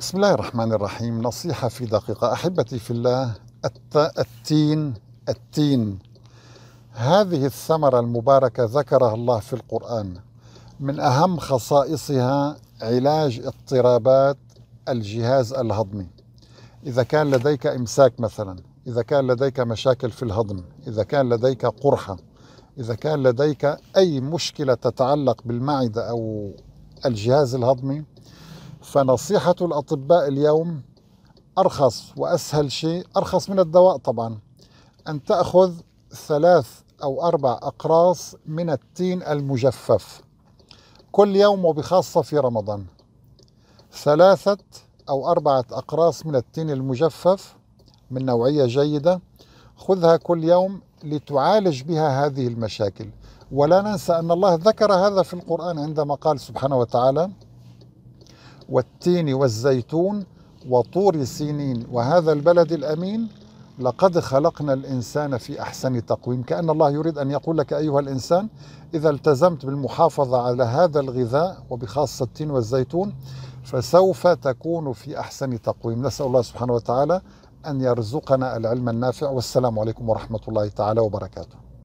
بسم الله الرحمن الرحيم نصيحة في دقيقة أحبتي في الله التين التين هذه الثمرة المباركة ذكرها الله في القرآن من أهم خصائصها علاج اضطرابات الجهاز الهضمي إذا كان لديك إمساك مثلا إذا كان لديك مشاكل في الهضم إذا كان لديك قرحة إذا كان لديك أي مشكلة تتعلق بالمعدة أو الجهاز الهضمي فنصيحة الأطباء اليوم أرخص وأسهل شيء أرخص من الدواء طبعا أن تأخذ ثلاث أو أربع أقراص من التين المجفف كل يوم وبخاصة في رمضان ثلاثة أو أربعة أقراص من التين المجفف من نوعية جيدة خذها كل يوم لتعالج بها هذه المشاكل ولا ننسى أن الله ذكر هذا في القرآن عندما قال سبحانه وتعالى والتين والزيتون وطور سينين وهذا البلد الامين لقد خلقنا الانسان في احسن تقويم كان الله يريد ان يقول لك ايها الانسان اذا التزمت بالمحافظه على هذا الغذاء وبخاصه التين والزيتون فسوف تكون في احسن تقويم نسال الله سبحانه وتعالى ان يرزقنا العلم النافع والسلام عليكم ورحمه الله تعالى وبركاته